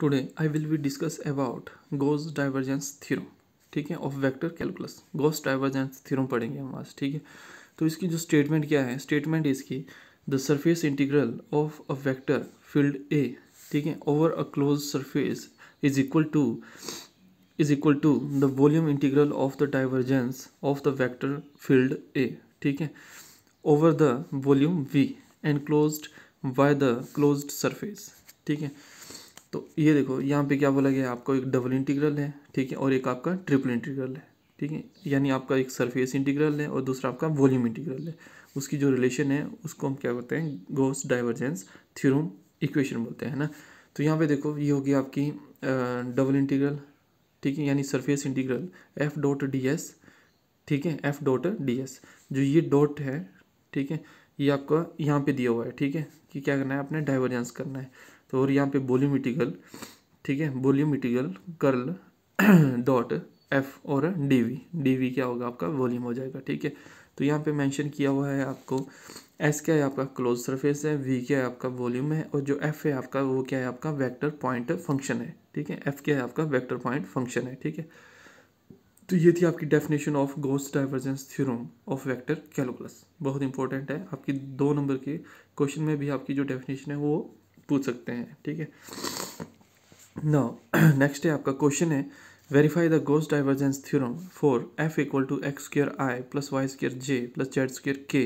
today I will be discuss about Gauss divergence theorem ठीक है of vector calculus Gauss divergence theorem पढ़ेंगे हम आज ठीक है तो इसकी जो स्टेटमेंट क्या है स्टेटमेंट इसकी the surface integral of a vector field A ठीक है over a close surface is equal to is equal to the volume integral of the divergence of the vector field A ठीक है over the volume V and close by the close surface ठीक है तो ये देखो यहाँ पे क्या बोला गया आपको एक डबल इंटीग्रल है ठीक है और एक आपका ट्रिपल इंटीग्रल है ठीक है यानी आपका एक सरफेस इंटीग्रल है और दूसरा आपका वॉल्यूम इंटीग्रल है उसकी जो रिलेशन है उसको हम क्या बोलते हैं गोस डाइवर्जेंस थ्योरम इक्वेशन बोलते हैं ना तो यहाँ पे देखो ये होगी आपकी डबल इंटीग्रल ठीक है यानी surface integral F dot D S ठीक है एफ डॉट डी एस जो ये डॉट है ठीक है ये आपका यहाँ पे दिया हुआ है ठीक है कि क्या करना है आपने डाइवर्जेंस करना है तो और यहाँ पे बोल्यूमिटिकल ठीक है बोल्यूमिटिकल कर्ल डॉट एफ और डी वी डी वी क्या होगा आपका वॉल्यूम हो जाएगा ठीक है तो यहाँ पे मेंशन किया हुआ है आपको एस क्या है आपका क्लोज सरफेस है वी क्या है आपका वॉल्यूम है और जो एफ है आपका वो क्या है आपका वेक्टर पॉइंट फंक्शन है ठीक है एफ क्या है आपका वेक्टर पॉइंट फंक्शन है ठीक है तो ये थी आपकी definition of Gauss divergence theorem of vector calculus बहुत इंपॉर्टेंट है आपकी दो नंबर के क्वेश्चन में भी आपकी जो डेफिनेशन है वो पूछ सकते हैं ठीक है नो नेक्स्ट है आपका क्वेश्चन है verify the Gauss divergence theorem for F equal to X square I plus Y square J plus Z square K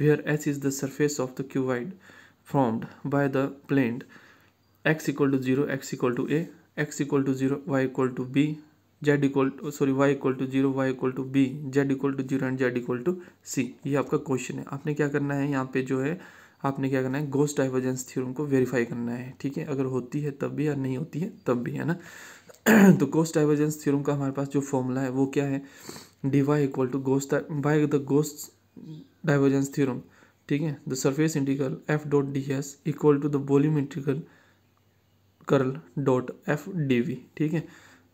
where H is the surface of the cuboid formed by the plane X equal to zero X equal to A X equal to zero Y equal to B Z equal sorry Y equal to zero Y equal to B Z equal to zero and Z equal to C ये आपका question है आपने क्या करना है यहाँ पे जो है आपने क्या करना है गोस्ट डाइवर्जेंस थ्योरम को वेरीफाई करना है ठीक है अगर होती है तब भी या नहीं होती है तब भी है ना तो गोस्ट डाइवर्जेंस थ्योरम का हमारे पास जो फॉर्मूला है वो क्या है D Y equal to Gauss by the Gauss divergence theorem ठीक है the surface integral F dot D S equal to the volume integral curl dot F D V ठीक है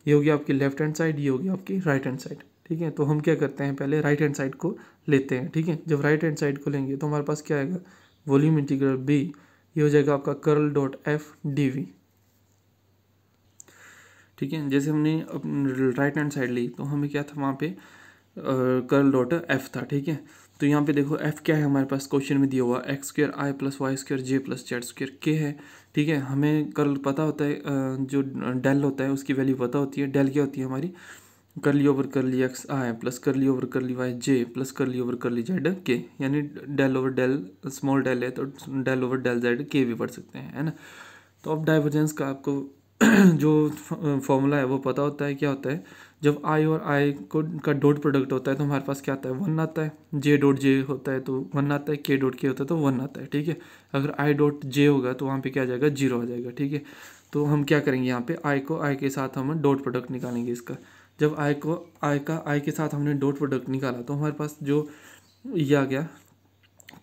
ये होगी आपकी लेफ्ट हैंड साइड ये होगी आपकी राइट हैंड साइड ठीक है तो हम क्या करते हैं पहले राइट हैंड साइड को लेते हैं ठीक है जब राइट हैंड साइड को लेंगे तो हमारे पास क्या आएगा वॉल्यूम इंटीग्रल बी ये हो जाएगा आपका curl dot F D V ठीक है जैसे हमने राइट हैंड साइड ली तो हमें क्या था वहाँ पे कर्ल डॉट एफ था ठीक है तो यहाँ पे देखो एफ क्या है हमारे पास क्वेश्चन में दिया हुआ X square I plus Y square J plus Z square K है ठीक है हमें कर्ल पता होता है जो डेल होता है उसकी वैल्यू पता होती है डेल क्या होती है हमारी करली ओवर करली एक्स आए plus curly over curly Y J plus curly over curly Z K यानी del over del small del है तो डेल ओवर डेल जेड के भी पढ़ सकते हैं है ना तो अब डाइवर्जेंस का आपको जो फॉर्मूला है वो पता होता है क्या होता है जब आई और आई को का डॉट प्रोडक्ट होता है तो हमारे पास क्या आता है वन आता है जे डॉट जे होता है तो वन आता है के डॉट के होता है तो वन आता है ठीक है अगर आई डॉट जे होगा तो वहाँ पे क्या आ जाएगा जीरो आ जाएगा ठीक है तो हम क्या करेंगे यहाँ पे आई को आई के साथ हम डॉट प्रोडक्ट निकालेंगे इसका जब आई को आई का आई के साथ हमने डॉट प्रोडक्ट निकाला तो हमारे पास जो ये आ गया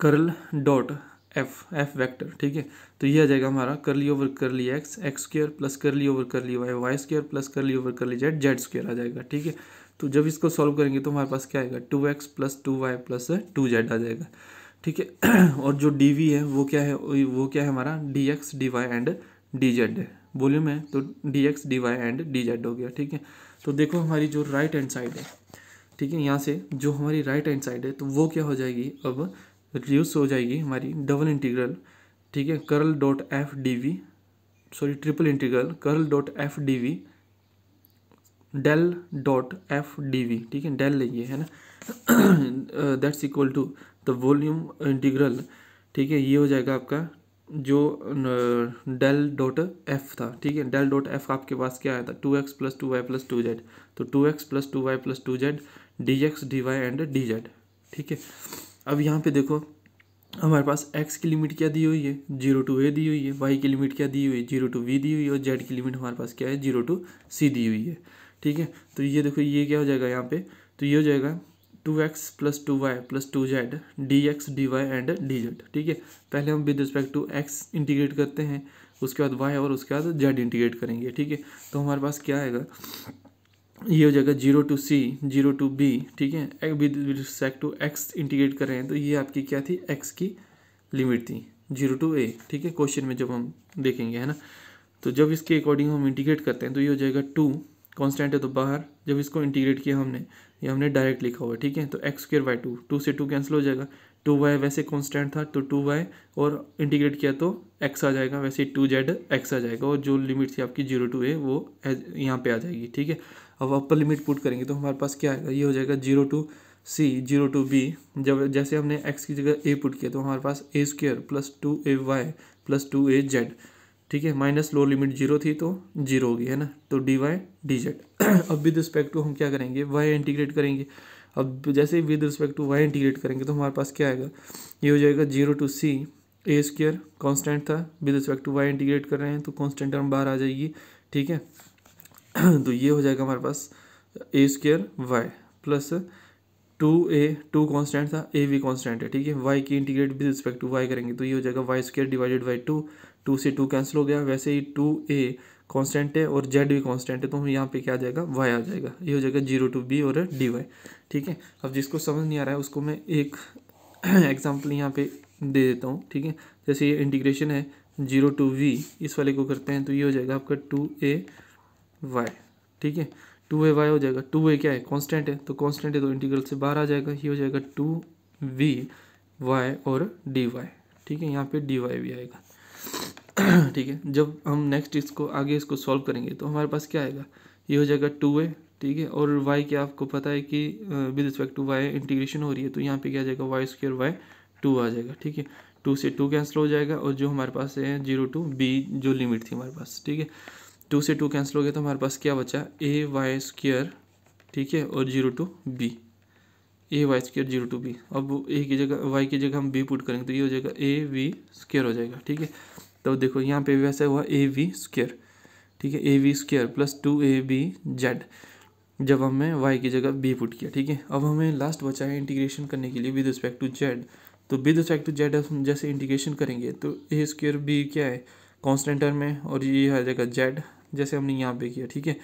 करल डॉट एफ एफ वैक्टर ठीक है तो ये आ जाएगा हमारा curly over curly X X square plus curly over curly Y Y square plus curly over curly Z Z square आ जाएगा ठीक है तो जब इसको सॉल्व करेंगे तो हमारे पास क्या आएगा two X plus two Y plus two Z आ जाएगा ठीक है और जो डी वी है वो क्या है वो क्या है हमारा D X D Y and D Z है वॉल्यूम है तो D X D Y and D Z हो गया ठीक है तो देखो हमारी जो राइट हैंड साइड है ठीक है यहाँ से जो हमारी राइट हैंड साइड है तो वो क्या हो जाएगी अब रिड्यूस हो जाएगी हमारी डबल इंटीग्रल ठीक है curl dot F D V sorry triple integral curl dot F D V del dot F D V ठीक है डेल लेंगे है ना that's equal to the volume integral ठीक है ये हो जाएगा आपका जो डेल डॉट एफ था ठीक है डेल डॉट एफ आपके पास क्या आया था two X plus two Y plus two Z तो two X plus two Y plus two Z D X D Y and D Z ठीक है अब यहाँ पे देखो हमारे पास एक्स की लिमिट क्या दी हुई है जीरो टू ए दी हुई है वाई की लिमिट क्या दी हुई है जीरो टू वी दी हुई है और जेड की लिमिट हमारे पास क्या है जीरो टू सी दी हुई है ठीक है तो ये देखो ये क्या हो जाएगा यहाँ पे तो ये हो जाएगा two X plus two Y plus two Z D X D Y and D Z ठीक है पहले हम with respect to X integrate करते हैं उसके बाद वाई और उसके बाद जेड इंटीग्रेट करेंगे ठीक है तो हमारे पास क्या आएगा ये हो जाएगा zero to C zero to B ठीक है with respect to X integrate कर रहे हैं तो ये आपकी क्या थी एक्स की लिमिट थी जीरो टू ए ठीक है क्वेश्चन में जब हम देखेंगे है ना तो जब इसके अकॉर्डिंग हम इंटीग्रेट करते हैं तो ये हो जाएगा टू कांस्टेंट है तो बाहर जब इसको इंटीग्रेट किया हमने ये हमने डायरेक्ट लिखा हुआ है ठीक है तो X square by two two से टू कैंसिल हो जाएगा टू वाई वैसे कांस्टेंट था तो टू वाई और इंटीग्रेट किया तो एक्स आ जाएगा वैसे टू जेड एक्स आ जाएगा और जो लिमिट थी आपकी जीरो टू ए वो यहाँ पर आ जाएगी ठीक है अब अपर लिमिट पुट करेंगे तो हमारे पास क्या आएगा ये हो जाएगा zero to C zero to B जब जैसे हमने एक्स की जगह ए पुट किया तो हमारे पास A square plus two A Y plus two A Z ठीक है माइनस लोअर लिमिट जीरो थी तो जीरो होगी है ना तो डी वाई डी जेड अब विद रिस्पेक्ट टू हम क्या करेंगे वाई इंटीग्रेट करेंगे अब जैसे with respect to Y integrate करेंगे तो हमारे पास क्या आएगा ये हो जाएगा zero to C A square constant था with respect to Y integrate कर रहे हैं तो कॉन्स्टेंट टर्म बाहर आ जाएगी ठीक है तो ये हो जाएगा हमारे पास A square Y plus two A two constant था ए भी कॉन्स्टेंट है ठीक है वाई की integrate with respect to Y करेंगे तो ये हो जाएगा Y square divided by two two से टू कैंसिल हो गया वैसे ही टू ए कॉन्स्टेंट है और जेड भी कॉन्स्टेंट है तो हम यहाँ पे क्या आ जाएगा वाई आ जाएगा ये हो जाएगा जीरो टू बी और डी वाई ठीक है अब जिसको समझ नहीं आ रहा है उसको मैं एक एग्जाम्पल यहाँ पे दे देता हूँ ठीक है जैसे ये इंटीग्रेशन है जीरो टू वी इस वाले को करते हैं तो ये हो जाएगा आपका टू ए वाई ठीक है टू ए वाई हो जाएगा टू ए क्या है कांस्टेंट है तो कांस्टेंट है तो इंटीग्रल से बाहर आ जाएगा ये हो जाएगा टू वी वाई और डी वाई ठीक है यहाँ पे डी वाई भी आएगा ठीक है जब हम नेक्स्ट इसको आगे इसको सॉल्व करेंगे तो हमारे पास क्या आएगा ये हो जाएगा टू ए ठीक है और वाई क्या आपको पता है कि with respect to Y integration हो रही है तो यहाँ पे क्या आ जाएगा वाई स्क्र वाई टू आ जाएगा ठीक है टू से टू कैंसिल हो जाएगा और जो हमारे पास है जीरो टू बी जो लिमिट थी हमारे पास ठीक है टू से टू कैंसिल हो गया तो हमारे पास क्या बचा ए वाई स्क्र ठीक है और zero to B A Y square zero to B अब ए की जगह वाई की जगह हम बी पुट करेंगे तो ये हो जाएगा ए वी स्क्र हो जाएगा ठीक है तो देखो यहाँ पे वैसा हुआ ए वी स्क्र ठीक है A V square plus two A B Z जब हमने वाई की जगह बी पुट किया ठीक है अब हमें लास्ट बचा है इंटीग्रेशन करने के लिए विद रिस्पेक्ट टू जेड तो विद रिस्पेक्ट टू जेड हम जैसे इंटीग्रेशन करेंगे तो ए स्क्र बी क्या है कॉन्सटेंटर में और ये आ जाएगा जेड जैसे हमने यहाँ पे किया ठीक है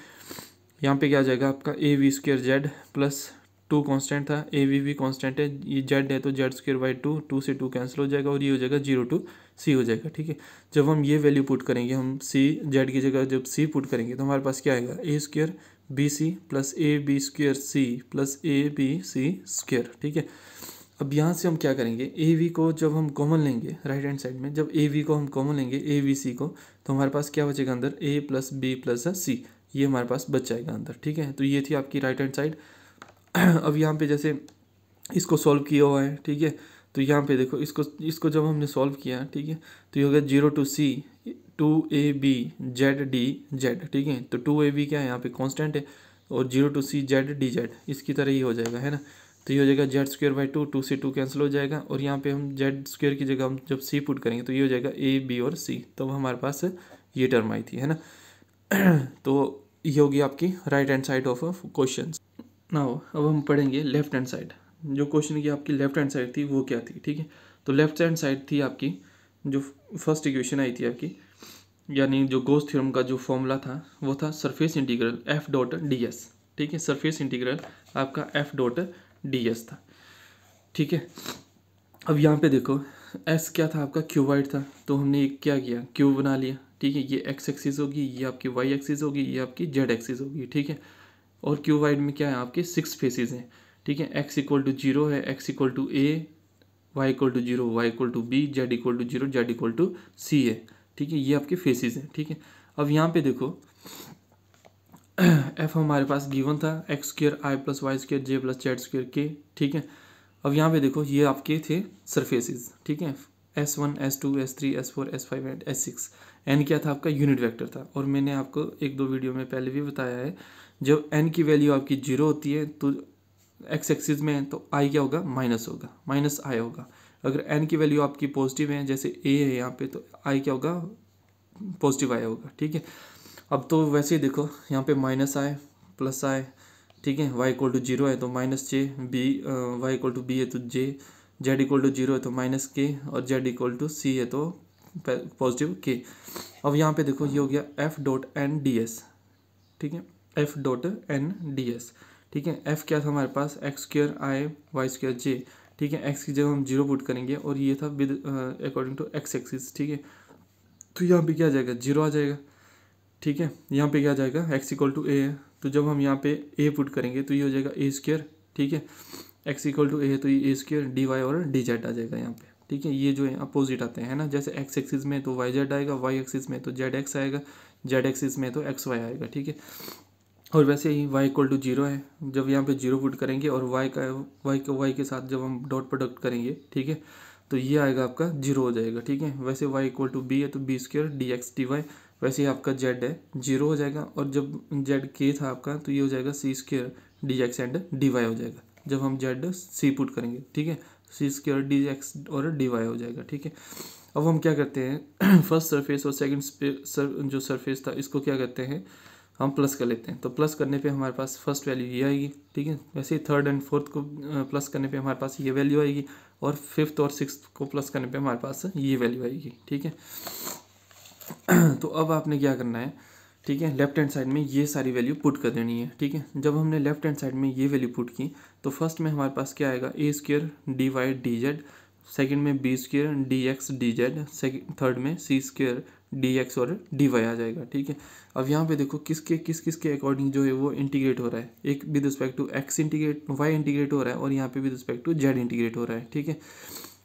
यहाँ पे क्या आ जाएगा आपका A V square Z plus two constant था ए वी भी कॉन्स्टेंट है ये जेड है तो Z square by two two से टू कैंसिल हो जाएगा और ये हो जाएगा जीरो टू सी हो जाएगा ठीक है जब हम ये वैल्यू पुट करेंगे हम सी जेड की जगह जब सी पुट करेंगे तो हमारे पास क्या आएगा A square B C plus A B square C plus A B C square ठीक है अब यहाँ से हम क्या करेंगे ए वी को जब हम कॉमन लेंगे राइट हैंड साइड में जब ए वी को हम कॉमन लेंगे ए वी सी को तो हमारे पास क्या बचेगा अंदर A plus B plus C ये हमारे पास बच जाएगा अंदर ठीक है तो ये थी आपकी राइट हैंड साइड अब यहाँ पे जैसे इसको सॉल्व किया हुआ है ठीक है तो यहाँ पे देखो इसको इसको जब हमने सॉल्व किया ठीक है तो ये हो गया zero to C two A B Z D Z ठीक है तो टू ए बी क्या है यहाँ पे कांस्टेंट है और zero to C Z D Z इसकी तरह ही हो जाएगा है ना तो ये हो जाएगा Z square by two two से टू कैंसिल हो जाएगा और यहाँ पे हम जेड स्क्वेयर की जगह हम जब सी पुट करेंगे तो ये हो जाएगा ए बी और सी तो हमारे पास ये टर्म आई थी है ना तो ये होगी आपकी right hand side of question ना अब हम पढ़ेंगे लेफ्ट हैंड साइड जो क्वेश्चन की आपकी लेफ्ट हैंड साइड थी वो क्या थी ठीक है तो लेफ्ट हैंड साइड थी आपकी जो फर्स्ट इक्वेशन आई थी आपकी यानी जो गोस थ्योरम का जो फॉर्मूला था वो था surface integral F dot D S ठीक है सरफेस इंटीग्रल आपका एफ डॉट डी एस था ठीक है अब यहाँ पे देखो एस क्या था आपका क्यू वाइड था तो हमने एक क्या किया क्यू बना लिया ठीक है ये एक्स एक्सिस होगी ये आपकी वाई एक्सिस होगी ये आपकी जेड एक्सिस होगी ठीक है और क्यू वाइड में क्या है आपके सिक्स फेसिस हैं ठीक है एक्स इक्वल टू जीरो है X equal to A Y equal to zero Y equal to B Z equal to zero Z equal to C है ठीक है ये आपके फेसिस हैं ठीक है अब यहाँ पे देखो एफ हमारे पास गिवन था X square I plus Y square J plus Z square K ठीक है अब यहाँ पे देखो ये आपके थे सरफेसिस ठीक है S one S two S three S four S five and S six N क्या था आपका यूनिट वेक्टर था और मैंने आपको एक दो वीडियो में पहले भी बताया है जब एन की वैल्यू आपकी जीरो होती है तो एक्स एक्सिस में है तो आई क्या होगा माइनस होगा माइनस आई होगा अगर एन की वैल्यू आपकी पॉजिटिव है जैसे ए है यहाँ पे तो आई क्या होगा पॉजिटिव आई होगा ठीक है अब तो वैसे ही देखो यहाँ पे माइनस आए प्लस आए ठीक है वाई इक्वल टू जीरो है तो minus J B Y equal to B है तो J Z equal to zero है तो माइनस के और जेड इक्वल टू सी है तो पॉजिटिव के अब यहाँ पे देखो ये हो गया F dot N D S ठीक है F dot N D S ठीक है एफ क्या था हमारे पास X square I Y square J ठीक है एक्स की जगह हम जीरो पुट करेंगे और ये था with according to X axis ठीक है तो यहाँ पे क्या आ जाएगा जीरो आ जाएगा ठीक है यहाँ पे क्या आ जाएगा एक्स इक्वल टू ए है तो जब हम यहाँ पे ए पुट करेंगे तो ये हो जाएगा ए स्क्र ठीक है एक्स इक्वल टू ए है तो ये ए स्क्र डी वाई और डी जेड आ जाएगा यहाँ पे ठीक है ये जो है अपोजिट आते हैं ना जैसे एक्स एक्सिस में तो वाई जेड आएगा वाई एक्सिस में तो जेड एक्स आएगा जेड एक्सिस में तो एक्स वाई आएगा ठीक है और वैसे ही y इक्वल टू जीरो है जब यहाँ पे जीरो पुट करेंगे और y का y का y के साथ जब हम डॉट प्रोडक्ट करेंगे ठीक है तो ये आएगा आपका जीरो हो जाएगा ठीक है वैसे y इक्वल टू बी है तो B square D X D Y वैसे ही आपका जेड है जीरो हो जाएगा और जब जेड के था आपका तो ये हो जाएगा C square D X and D Y हो जाएगा जब हम जेड सी पुट करेंगे ठीक है सी स्क्र डी एक्स और डी वाई हो जाएगा ठीक है अब हम क्या करते हैं फर्स्ट सरफेस और सेकेंड सर, जो सरफेस था इसको क्या करते हैं हम प्लस कर लेते हैं तो प्लस करने पे हमारे पास फर्स्ट वैल्यू ये आएगी ठीक है वैसे ही थर्ड एंड फोर्थ को प्लस करने पे हमारे पास ये वैल्यू आएगी और फिफ्थ और सिक्स को प्लस करने पे हमारे पास ये वैल्यू आएगी ठीक है तो अब आपने क्या करना है ठीक है लेफ्ट हैंड साइड में ये सारी वैल्यू पुट कर देनी है ठीक है जब हमने लेफ्ट हैंड साइड में ये वैल्यू पुट की तो फर्स्ट में हमारे पास क्या आएगा A square D Y D Z second में B square D X D Z third में सी स्क्यर डी एक्स और डी वाई आ जाएगा ठीक है अब यहाँ पे देखो किसके किस किस के अकॉर्डिंग जो है वो इंटीग्रेट हो रहा है एक with respect to X integrate Y integrate हो रहा है और यहाँ पे with respect to Z integrate हो रहा है ठीक है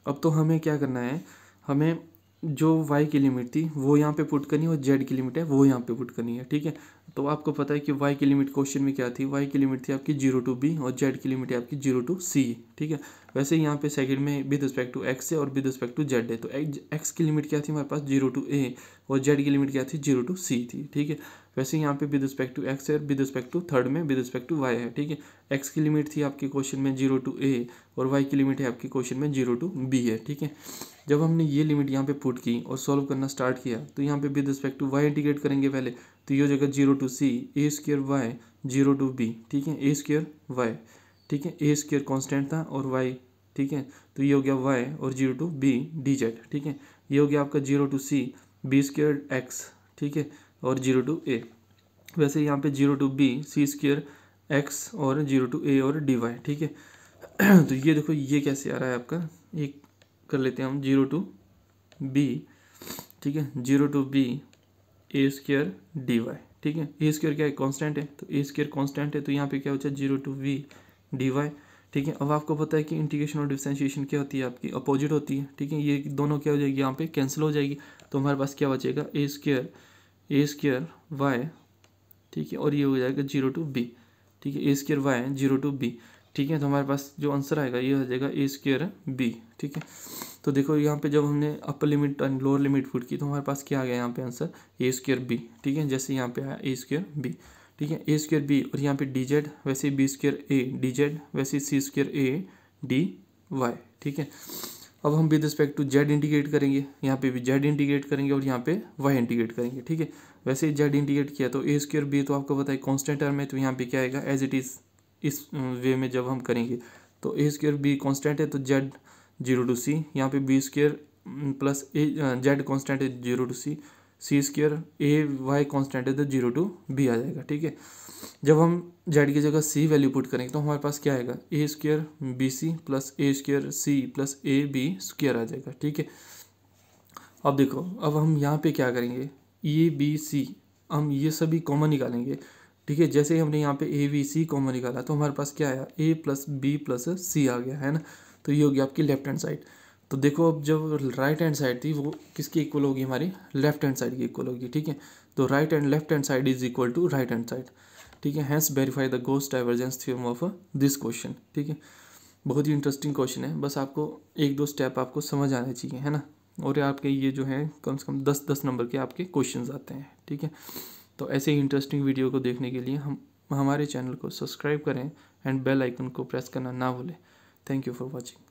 अब तो हमें क्या करना है हमें जो वाई की लिमिट थी वो यहाँ पे पुट करनी है और जेड की लिमिट है वो यहाँ पे पुट करनी है ठीक है तो आपको पता है कि वाई की लिमिट क्वेश्चन में क्या थी वाई की लिमिट थी आपकी जीरो टू बी और जेड की लिमिट है आपकी जीरो टू सी ठीक है वैसे यहाँ पे सेकंड में विद रिस्पेक्ट टू एक्स है और विद रिस्पेक्ट टू जेड है तो एक्स की लिमिट क्या थी हमारे पास जीरो टू ए और जेड की लिमिट क्या थी जीरो टू सी थी ठीक है वैसे यहाँ पे विद रिस्पेक्ट टू एक्स है और विद रिस्पेक्ट टू थर्ड में विद रिस्पेक्ट टू वाई है ठीक है एक्स की लिमिट थी आपके क्वेश्चन में जीरो टू ए और वाई की लिमिट है आपके क्वेश्चन में जीरो टू बी है ठीक है जब हमने ये लिमिट यहाँ पे पुट की और सॉल्व करना स्टार्ट किया तो यहाँ पे with respect to Y integrate करेंगे पहले तो ये हो जाएगा zero to C A square Y zero to B ठीक है ए स्क्र वाई ठीक है ए स्क्र कॉन्स्टेंट था और वाई ठीक है तो ये हो गया वाई और zero to B D Z ठीक है ये हो गया आपका zero to C B square X ठीक है और जीरो टू ए वैसे यहाँ पे zero to B C square X और जीरो टू ए और डी वाई ठीक है तो ये देखो ये कैसे आ रहा है आपका एक कर लेते हैं हम जीरो टू बी ठीक है zero to B A square D Y ठीक है ए स्क्र क्या है कांस्टेंट है तो ए स्क्र कॉन्स्टेंट है तो यहाँ पे क्या होता है zero two V D Y ठीक है अब आपको पता है कि इंटीग्रेशन और डिफ्रेंशिएशन क्या होती है आपकी अपोजिट होती है ठीक है ये दोनों क्या हो जाएगी यहाँ पे कैंसिल हो जाएगी तो हमारे पास क्या बचेगा A square A square Y ठीक है और ये हो जाएगा जीरो टू बी ठीक है A square Y zero to B ठीक है तो हमारे पास जो आंसर आएगा ये हो जाएगा ए स्क्र बी ठीक है तो देखो यहाँ पे जब हमने upper limit and lower limit put की तो हमारे पास क्या आ गया यहाँ पे आंसर ए स्क्र बी ठीक है जैसे यहाँ पे आया ए स्क्र बी ठीक है ए स्क्र बी और यहाँ पे डी जेड वैसे B square A D Z वैसे C square A D Y ठीक है अब हम with respect to Z indicate करेंगे यहाँ पे भी जेड इंडिकेट करेंगे और यहाँ पे वाई इंडिकेट करेंगे ठीक है वैसे जेड इंडिकेट किया तो ए स्क्र बी तो आपको पता है कॉन्स्टेंट टर्म है तो यहाँ पे क्या आएगा एज इट इज़ इस वे में जब हम करेंगे तो ए स्क्र बी कॉन्स्टेंट है तो जेड जीरो टू सी यहाँ पे B square plus A Z constant है zero to C C square A Y constant है तो जीरो टू बी आ जाएगा ठीक है जब हम जेड की जगह सी वैल्यू पुट करेंगे तो हमारे पास क्या आएगा A square B C plus A square C plus A B square आ जाएगा ठीक है अब देखो अब हम यहाँ पे क्या करेंगे ए बी सी हम ये सभी कॉमन निकालेंगे ठीक है जैसे ही हमने यहाँ पे ए बी सी कॉमन निकाला तो हमारे पास क्या आया A plus B plus C आ गया है ना तो ये होगी आपकी लेफ्ट हैंड साइड तो देखो अब जब राइट हैंड साइड थी वो किसकी इक्वल होगी हमारी लेफ्ट हैंड साइड की इक्वल होगी ठीक है तो right and left hand side is equal to right hand side ठीक है hence verify the Gauss divergence theorem of this question ठीक है बहुत ही इंटरेस्टिंग क्वेश्चन है बस आपको एक दो स्टेप आपको समझ आना चाहिए है ना और आपके ये जो है कम से कम दस दस नंबर के आपके क्वेश्चन आते हैं ठीक है तो ऐसे ही इंटरेस्टिंग वीडियो को देखने के लिए हम हमारे चैनल को सब्सक्राइब करें एंड बेल आइकन को प्रेस करना ना भूलें थैंक यू फॉर वॉचिंग